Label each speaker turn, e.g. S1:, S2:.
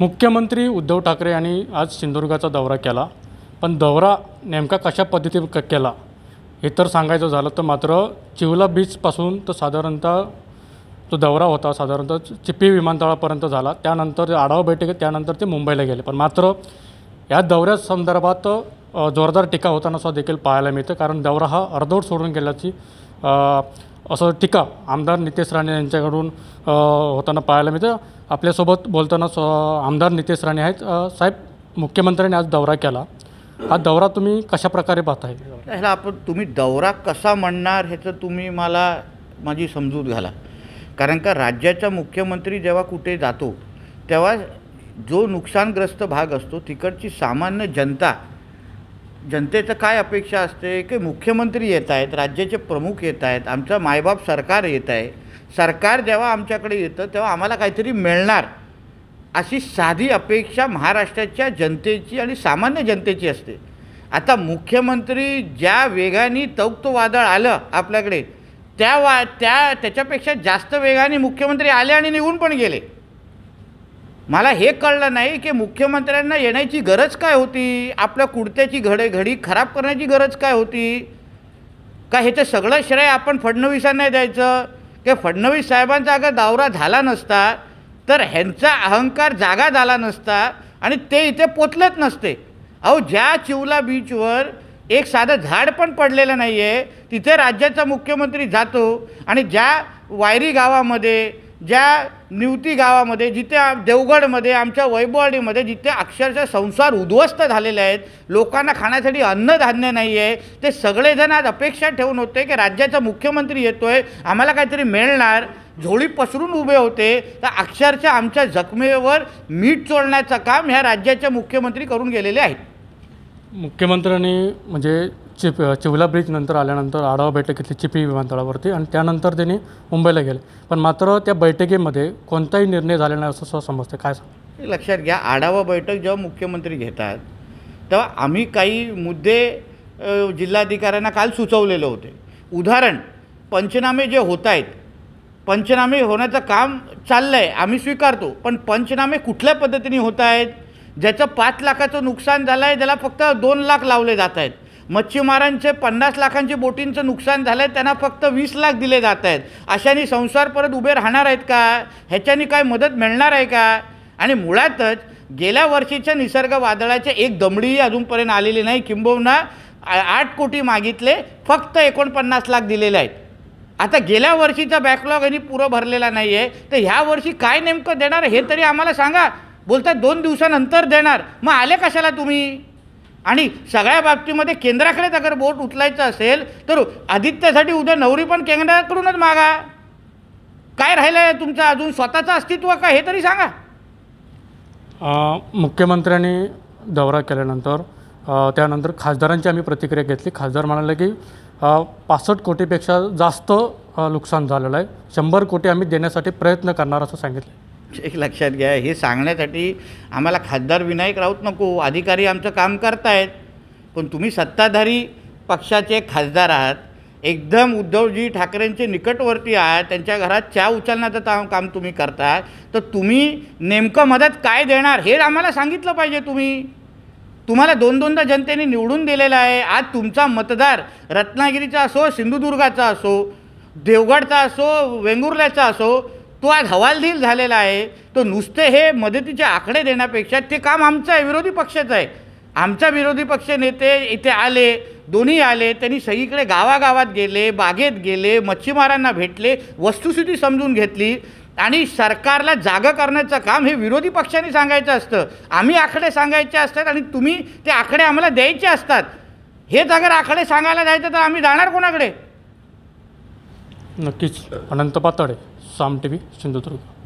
S1: मुख्यमंत्री उद्धव ठाकरे यांनी आज सिंधुदुर्गाचा दौरा केला पण दौरा नेमका कशा पद्धती क केला हे तर सांगायचं झालं तर मात्र चिवला बीचपासून तर साधारणतः तो दौरा होता साधारणतः चिप्पी विमानतळापर्यंत झाला त्यानंतर आढावा बैठक त्यानंतर ते मुंबईला गेले पण मात्र या दौऱ्या संदर्भात जोरदार टीका होताना सुद्धा देखील पाहायला मिळतं कारण दौरा हा अर्धवट सोडून गेल्याची असं टीका आमदार नितेश राणे यांच्याकडून होताना पाहायला मिळतं आपल्यासोबत बोलताना स आमदार नितेश राणे आहेत साहेब मुख्यमंत्र्यांनी आज दौरा केला हा दौरा तुम्ही कशा प्रकारे पाहताय
S2: ह्याला आपण तुम्ही दौरा कसा म्हणणार ह्याचं तुम्ही मला माझी समजूत घाला कारण का राज्याचा मुख्यमंत्री जेव्हा कुठे जातो तेव्हा जो नुकसानग्रस्त भाग असतो तिकडची सामान्य जनता जनतेचं काय अपेक्षा असते की मुख्यमंत्री येत आहेत राज्याचे प्रमुख येत आहेत आमचं मायबाप सरकार येत आहे सरकार जेव्हा आमच्याकडे येतं तेव्हा आम्हाला काहीतरी मिळणार अशी साधी अपेक्षा महाराष्ट्राच्या जनतेची आणि सामान्य जनतेची असते आता मुख्यमंत्री ज्या वेगाने तौक्तो वादळ आलं आपल्याकडे त्या वा त्या त्याच्यापेक्षा जास्त वेगाने मुख्यमंत्री आले आणि निघून पण गेले मला हे कळलं नाही की मुख्यमंत्र्यांना येण्याची गरज काय होती आपल्या कुडत्याची घडे घडी खराब करण्याची गरज काय होती का ह्याचं सगळं श्रेय आपण फडणवीसांना द्यायचं की फडणवीस साहेबांचा अगर दावरा झाला नसता तर ह्यांचा अहंकार जागा झाला नसता आणि ते इथे पोचलत नसते अहो ज्या चिवला बीचवर एक साधं झाड पण पडलेलं नाही आहे तिथे राज्याचा मुख्यमंत्री जातो आणि ज्या वायरी गावामध्ये ज्या निवती गावामध्ये जिथे देवगडमध्ये आमच्या वैभवाडीमध्ये जिथे अक्षरशः संसार उद्ध्वस्त झालेले आहेत लोकांना खाण्यासाठी अन्नधान्य नाही आहे ते सगळेजण आज अपेक्षा ठेवून होते की राज्याचा मुख्यमंत्री येतो आहे आम्हाला काहीतरी मिळणार झोळी पसरून उभे होते तर अक्षरशः आमच्या जखमेवर मीठ चोळण्याचं काम ह्या राज्याचे मुख्यमंत्री करून गेलेले आहेत
S1: मुख्यमंत्र्यांनी म्हणजे चिप चिवला नंतर आल्यानंतर आढावा बैठक घेतली चिपी विमानतळावरती आणि त्यानंतर त्यांनी मुंबईला गेले पण मात्र त्या बैठकीमध्ये कोणताही निर्णय झालेला नाही असं समजतं काय सांग
S2: लक्षात घ्या आढावा बैठक जेव्हा मुख्यमंत्री घेतात तेव्हा आम्ही काही मुद्दे जिल्हाधिकाऱ्यांना काल सुचवलेले होते उदाहरण पंचनामे जे होत आहेत पंचनामे होण्याचं काम चाललं आहे आम्ही स्वीकारतो पण पंचनामे कुठल्या पद्धतीने होत आहेत ज्याचं पाच लाखाचं नुकसान झालं आहे त्याला फक्त दोन लाख लावले जात आहेत मच्छीमारांचे पन्नास लाखांची बोटींचं नुकसान झालं आहे त्यांना फक्त वीस लाख दिले जात आहेत अशाने संसार परत उभे राहणार आहेत का ह्याच्याने काय मदत मिळणार आहे का आणि मुळातच गेल्या वर्षीच्या निसर्ग वादळाच्या एक दमडीही अजूनपर्यंत आलेली नाही किंबहुना आठ कोटी मागितले फक्त एकोणपन्नास लाख दिलेले आहेत आता गेल्या वर्षीचा बॅकलॉग यांनी पुरं भरलेला नाही आहे तर ह्या वर्षी काय नेमकं देणार हे तरी आम्हाला सांगा बोलतात दोन दिवसानंतर देणार मग आले कशाला तुम्ही आणि सगळ्या बाबतीमध्ये केंद्राकडेच अगर बोट उचलायचं असेल तर आदित्यासाठी उद्या नवरी पण केंद्राकडूनच मागा काय राहिलं आहे तुमचं अजून स्वतःचं अस्तित्व का हे तरी सांगा
S1: मुख्यमंत्र्यांनी दौरा केल्यानंतर त्यानंतर खासदारांची आम्ही प्रतिक्रिया घेतली खासदार म्हणाले की पासष्ट कोटीपेक्षा जास्त नुकसान झालेलं आहे
S2: शंभर कोटी आम्ही देण्यासाठी प्रयत्न करणार असं सांगितलं एक लक्षात घ्या हे सांगण्यासाठी आम्हाला खासदार विनायक राऊत नको अधिकारी आमचं काम करतायत पण तुम्ही सत्ताधारी पक्षाचे खासदार आहात एकदम उद्धवजी ठाकरेंचे निकटवर्ती आहात त्यांच्या घरात चहा उचलण्याचं ता काम तुम्ही करता तर तुम्ही नेमकं मदत काय देणार हे आम्हाला सांगितलं पाहिजे तुम्ही तुम्हाला दोन दोनदा जनतेने निवडून दिलेलं आहे आज तुमचा मतदार रत्नागिरीचा असो सिंधुदुर्गाचा असो देवगडचा असो वेंगुर्ल्याचा असो तो आज हवालदिल झालेला आहे तो नुसते हे मदतीचे आकडे देण्यापेक्षा ते काम आमचं आहे विरोधी पक्षाचं आहे आमचा विरोधी पक्ष नेते इथे आले दोन्ही आले त्यांनी सगळीकडे गावागावात गेले बागेत गेले मच्छीमारांना भेटले वस्तुस्थिती समजून घेतली आणि सरकारला जागं करण्याचं काम हे विरोधी पक्षाने सांगायचं असतं आम्ही आकडे सांगायचे असतात आणि तुम्ही ते आकडे आम्हाला द्यायचे असतात हेच अगर आकडे सांगायला जायचं तर आम्ही जाणार कोणाकडे
S1: नक्कीच अनंत पातळे साम टी व्ही सिंधुदुर्ग